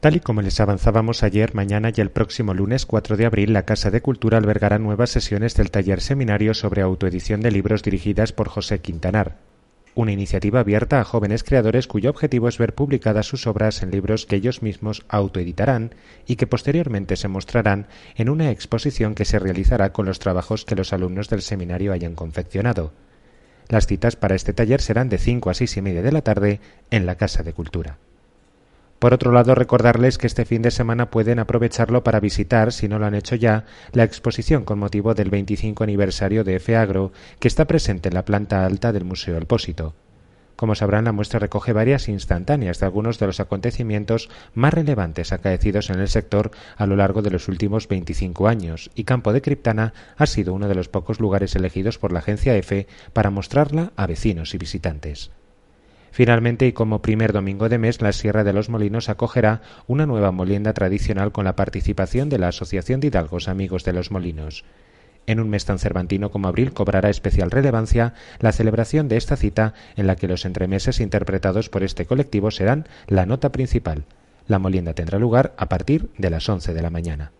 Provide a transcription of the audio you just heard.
Tal y como les avanzábamos ayer, mañana y el próximo lunes 4 de abril, la Casa de Cultura albergará nuevas sesiones del taller seminario sobre autoedición de libros dirigidas por José Quintanar, una iniciativa abierta a jóvenes creadores cuyo objetivo es ver publicadas sus obras en libros que ellos mismos autoeditarán y que posteriormente se mostrarán en una exposición que se realizará con los trabajos que los alumnos del seminario hayan confeccionado. Las citas para este taller serán de 5 a 6 y media de la tarde en la Casa de Cultura. Por otro lado, recordarles que este fin de semana pueden aprovecharlo para visitar, si no lo han hecho ya, la exposición con motivo del 25 aniversario de FEAGRO, que está presente en la planta alta del Museo El Pósito. Como sabrán, la muestra recoge varias instantáneas de algunos de los acontecimientos más relevantes acaecidos en el sector a lo largo de los últimos 25 años, y Campo de Criptana ha sido uno de los pocos lugares elegidos por la agencia EFE para mostrarla a vecinos y visitantes. Finalmente, y como primer domingo de mes, la Sierra de los Molinos acogerá una nueva molienda tradicional con la participación de la Asociación de Hidalgos Amigos de los Molinos. En un mes tan cervantino como abril cobrará especial relevancia la celebración de esta cita en la que los entremeses interpretados por este colectivo serán la nota principal. La molienda tendrá lugar a partir de las once de la mañana.